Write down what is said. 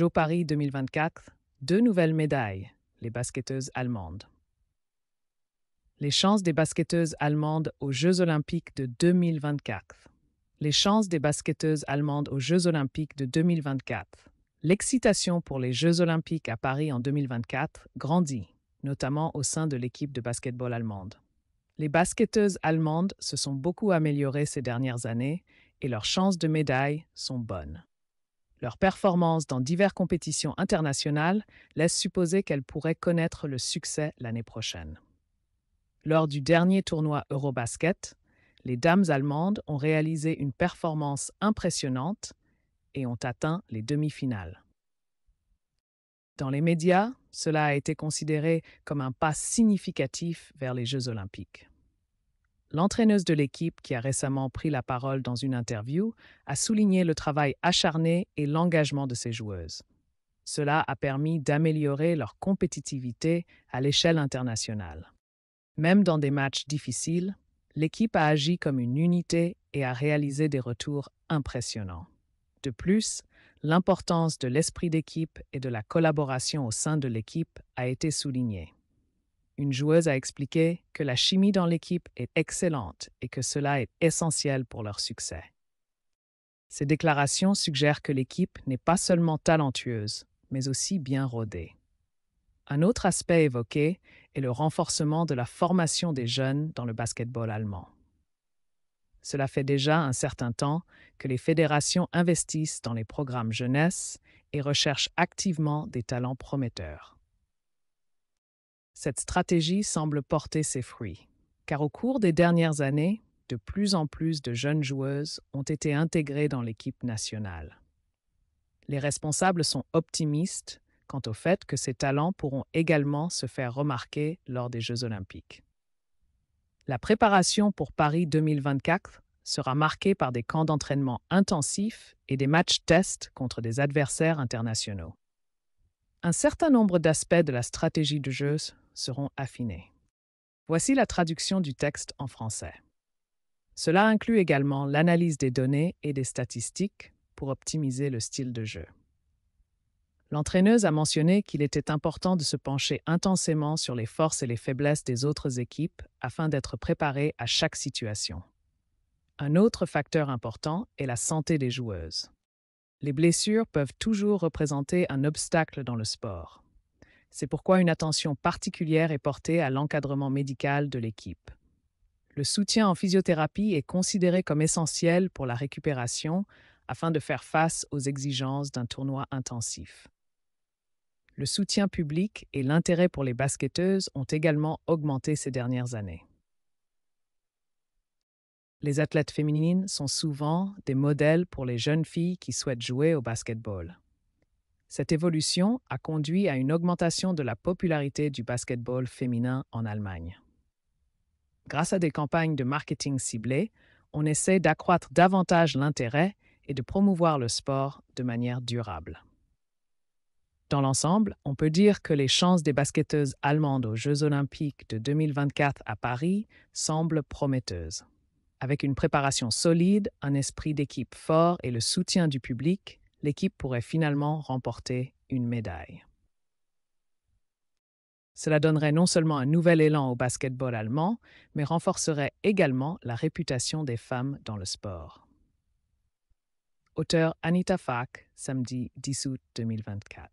Jeux Paris 2024, deux nouvelles médailles, les basketteuses allemandes. Les chances des basketteuses allemandes aux Jeux olympiques de 2024. Les chances des basketteuses allemandes aux Jeux olympiques de 2024. L'excitation pour les Jeux olympiques à Paris en 2024 grandit, notamment au sein de l'équipe de basketball allemande. Les basketteuses allemandes se sont beaucoup améliorées ces dernières années et leurs chances de médailles sont bonnes. Leur performance dans diverses compétitions internationales laisse supposer qu'elles pourraient connaître le succès l'année prochaine. Lors du dernier tournoi Eurobasket, les dames allemandes ont réalisé une performance impressionnante et ont atteint les demi-finales. Dans les médias, cela a été considéré comme un pas significatif vers les Jeux olympiques. L'entraîneuse de l'équipe, qui a récemment pris la parole dans une interview, a souligné le travail acharné et l'engagement de ses joueuses. Cela a permis d'améliorer leur compétitivité à l'échelle internationale. Même dans des matchs difficiles, l'équipe a agi comme une unité et a réalisé des retours impressionnants. De plus, l'importance de l'esprit d'équipe et de la collaboration au sein de l'équipe a été soulignée. Une joueuse a expliqué que la chimie dans l'équipe est excellente et que cela est essentiel pour leur succès. Ces déclarations suggèrent que l'équipe n'est pas seulement talentueuse, mais aussi bien rodée. Un autre aspect évoqué est le renforcement de la formation des jeunes dans le basketball allemand. Cela fait déjà un certain temps que les fédérations investissent dans les programmes jeunesse et recherchent activement des talents prometteurs. Cette stratégie semble porter ses fruits, car au cours des dernières années, de plus en plus de jeunes joueuses ont été intégrées dans l'équipe nationale. Les responsables sont optimistes quant au fait que ces talents pourront également se faire remarquer lors des Jeux olympiques. La préparation pour Paris 2024 sera marquée par des camps d'entraînement intensifs et des matchs tests contre des adversaires internationaux. Un certain nombre d'aspects de la stratégie de jeu seront affinés. Voici la traduction du texte en français. Cela inclut également l'analyse des données et des statistiques pour optimiser le style de jeu. L'entraîneuse a mentionné qu'il était important de se pencher intensément sur les forces et les faiblesses des autres équipes afin d'être préparé à chaque situation. Un autre facteur important est la santé des joueuses. Les blessures peuvent toujours représenter un obstacle dans le sport. C'est pourquoi une attention particulière est portée à l'encadrement médical de l'équipe. Le soutien en physiothérapie est considéré comme essentiel pour la récupération afin de faire face aux exigences d'un tournoi intensif. Le soutien public et l'intérêt pour les basketteuses ont également augmenté ces dernières années. Les athlètes féminines sont souvent des modèles pour les jeunes filles qui souhaitent jouer au basketball. Cette évolution a conduit à une augmentation de la popularité du basketball féminin en Allemagne. Grâce à des campagnes de marketing ciblées, on essaie d'accroître davantage l'intérêt et de promouvoir le sport de manière durable. Dans l'ensemble, on peut dire que les chances des basketteuses allemandes aux Jeux olympiques de 2024 à Paris semblent prometteuses. Avec une préparation solide, un esprit d'équipe fort et le soutien du public, l'équipe pourrait finalement remporter une médaille. Cela donnerait non seulement un nouvel élan au basketball allemand, mais renforcerait également la réputation des femmes dans le sport. Auteur Anita Fack, samedi 10 août 2024.